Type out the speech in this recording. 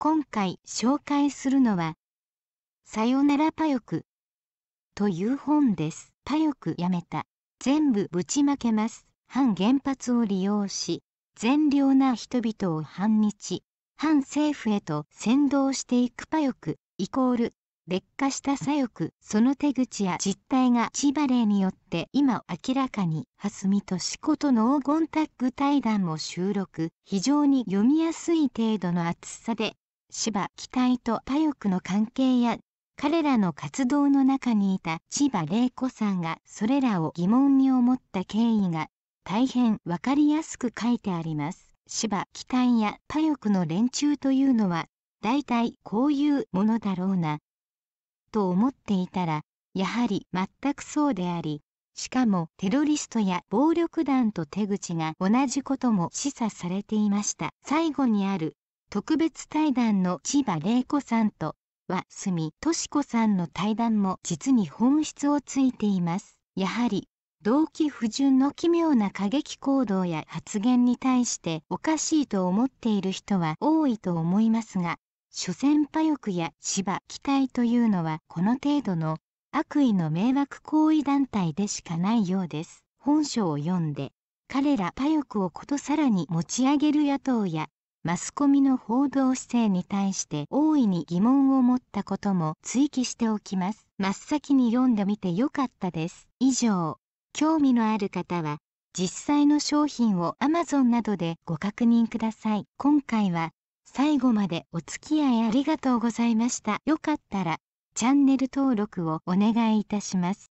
今回紹介するのは、さよならパヨクという本です。パヨクやめた。全部ぶちまけます。反原発を利用し、善良な人々を反日、反政府へと先導していくパヨク、イコール、劣化した左翼、その手口や実態が千葉霊によって今明らかに、蓮見としことの黄金タッグ対談も収録、非常に読みやすい程度の厚さで芝期待と他欲の関係や彼らの活動の中にいた千葉玲子さんがそれらを疑問に思った経緯が大変わかりやすく書いてあります。芝期待や他欲の連中というのは大体こういうものだろうなと思っていたらやはり全くそうでありしかもテロリストや暴力団と手口が同じことも示唆されていました最後にある特別対談の千葉玲子さんとは住敏子さんの対談も実に本質をついています。やはり動機不順の奇妙な過激行動や発言に対しておかしいと思っている人は多いと思いますが、所詮パヨクや芝期待というのはこの程度の悪意の迷惑行為団体でしかないようです。本書を読んで、彼らパヨクをことさらに持ち上げる野党やマスコミの報道姿勢に対して大いに疑問を持ったことも追記しておきます。真っ先に読んでみてよかったです。以上、興味のある方は実際の商品を Amazon などでご確認ください。今回は最後までお付き合いありがとうございました。よかったらチャンネル登録をお願いいたします。